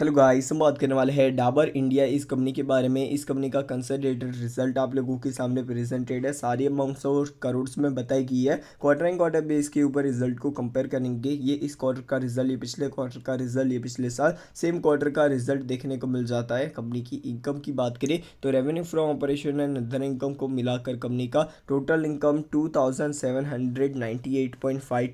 hello guys हम बात करने वाले हैं डाबर इंडिया इस कंपनी के बारे में इस कंपनी का कंसल्टेटेड रिजल्ट आप लोगों के सामने प्रेजेंटेड है सारी अमाउंट्स और करोड़ में बताई गई है क्वार्टर एंड क्वार्टर बेस के ऊपर रिजल्ट को कंपेयर करेंगे ये इस क्वार्टर का रिजल्ट ये पिछले क्वार्टर का रिजल्ट ये पिछले साल सेम क्वार्टर का रिजल्ट देखने को मिल जाता है कंपनी की इनकम की बात करें तो revenue from operation and other income को मिलाकर कंपनी का total income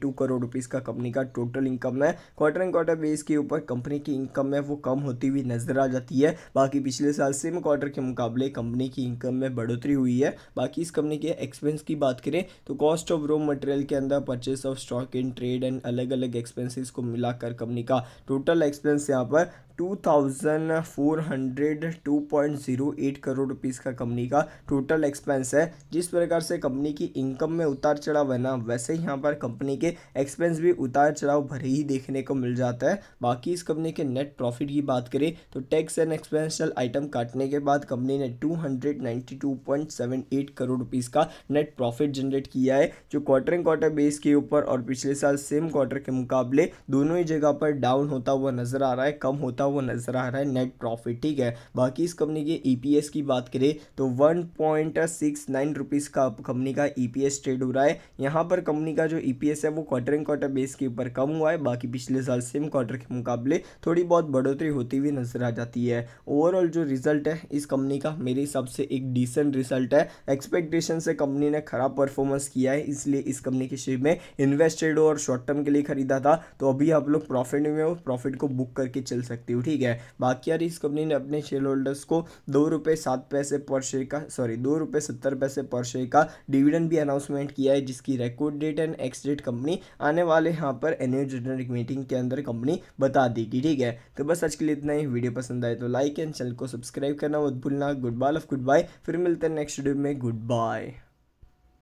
two crore rupees का कंपनी का टोटल इनकम है क्वार्टर एंड क्वार्टर बेस के ऊपर कंपनी की इनकम में वो कम होती हुई नज़र आ जाती है बाकी पिछले साल सेम क्वार्टर के मुकाबले कंपनी की इनकम में बढ़ोतरी हुई है बाकी इस कंपनी के एक्सपेंस की बात करें तो कॉस्ट ऑफ रॉ मटेरियल के अंदर purchase of stock in trade and अलग अलग एक्सपेंसिस को मिलाकर कंपनी का टोटल एक्सपेंस यहाँ पर two thousand four hundred two point zero eight crore rupees का कंपनी का टोटल एक्सपेंस है जिस प्रकार से कंपनी की इनकम में उतार चढ़ाव है ना वैसे यहाँ पर कंपनी के एक्सपेंस भी उतार चढ़ाव भरे ही देखने को मिल जाता है बाकी इस कंपनी के नेट प्रॉफिट की बात करें तो टैक्स एंड एक्सपेंशल आइटम काटने के बाद कंपनी ने two hundred ninety two point seven eight crore rupees का नेट प्रॉफिट जनरेट किया है जो क्वार्टर एंड क्वार्टर बेस के ऊपर और पिछले साल सेम क्वार्टर के मुकाबले दोनों ही जगह पर डाउन होता हुआ नजर आ रहा है कम होता वो नज़र आ रहा है नेट प्रॉफिट ठीक है बाकी इस कंपनी के ईपीएस e की बात करें तो one point six nine rupees का कंपनी का ईपीएस e ट्रेड हो रहा है यहाँ पर कंपनी का जो ईपीएस e है वो क्वार्टर एंड क्वार्टर बेस के ऊपर कम हुआ है बाकी पिछले साल सेम क्वार्टर के मुकाबले थोड़ी बहुत बढ़ोतरी होती हुई नज़र आ जाती है ओवरऑल जो रिजल्ट है इस कंपनी का मेरे हिसाब से एक डिसेंट रिजल्ट है एक्सपेक्टेशन से कंपनी ने खराब परफॉर्मेंस किया है इसलिए इस कंपनी के शेयर में इन्वेस्टेड और शॉर्ट टर्म के लिए खरीदा था तो अभी आप लोग प्रॉफिट में हो प्रॉफिट को बुक करके चल सकते हो वैल्यू ठीक है बाकी यार इस कंपनी ने अपने शेयर होल्डर्स को दो रुपये सात पैसे पर शेयर का सॉरी दो रुपये सत्तर पैसे पर शेयर का डिविडेंड भी अनाउंसमेंट किया है जिसकी record date and ex date company आने वाले यहाँ पर एनुअल जनरल मीटिंग के अंदर कंपनी बता देगी ठीक है तो बस आज के लिए इतना ही वीडियो पसंद आए तो लाइक एंड चैनल को सब्सक्राइब करना मत भूलना goodbye love goodbye फिर मिलते हैं नेक्स्ट वीडियो में गुड बाय